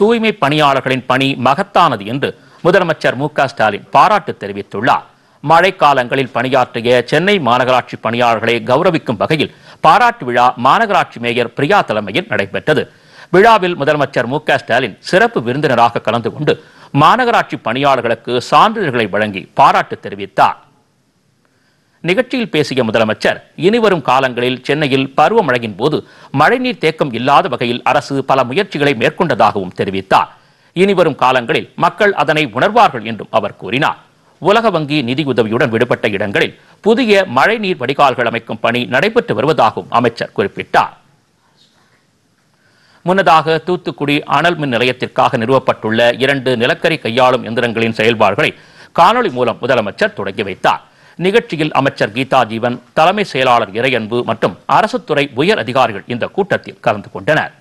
தூய்மை பணியாளர்களின் பணி மகத்தானது என்று முதலமைச்சர் மு ஸ்டாலின் பாராட்டு தெரிவித்துள்ளார் மழை காலங்களில் பணியாற்றிய சென்னை மாநகராட்சி பணியாளர்களை கௌரவிக்கும் வகையில் பாராட்டு விழா மாநகராட்சி மேயர் பிரியா தலைமையில் நடைபெற்றது விழாவில் முதலமைச்சர் மு ஸ்டாலின் சிறப்பு விருந்தினராக கலந்து கொண்டு மாநகராட்சி பணியாளர்களுக்கு சான்றிதழ்களை வழங்கி பாராட்டு தெரிவித்தார் நிகழ்ச்சியில் பேசிய முதலமைச்சர் இனிவரும் காலங்களில் சென்னையில் பருவமழையின் போது மழைநீர் தேக்கம் இல்லாத வகையில் அரசு பல முயற்சிகளை மேற்கொண்டதாகவும் தெரிவித்தார் இனிவரும் காலங்களில் மக்கள் அதனை உணர்வார்கள் என்றும் அவர் கூறினார் உலக வங்கி நிதியுதவியுடன் விடுபட்ட இடங்களில் புதிய மழைநீர் வடிகால்கள் அமைக்கும் பணி நடைபெற்று வருவதாகவும் அமைச்சர் குறிப்பிட்டார் முன்னதாக தூத்துக்குடி அனல் மின் நிலையத்திற்காக நிறுவப்பட்டுள்ள இரண்டு நிலக்கரி கையாளும் எந்திரங்களின் செயல்பாடுகளை காணொலி மூலம் முதலமைச்சர் தொடங்கி வைத்தார் நிகழ்ச்சியில் அமைச்சர் கீதா ஜீவன் தலைமை செயலாளர் இறையன்பு மற்றும் அரசுத்துறை உயர் அதிகாரிகள் இந்த கூட்டத்தில் கலந்து கொண்டனர்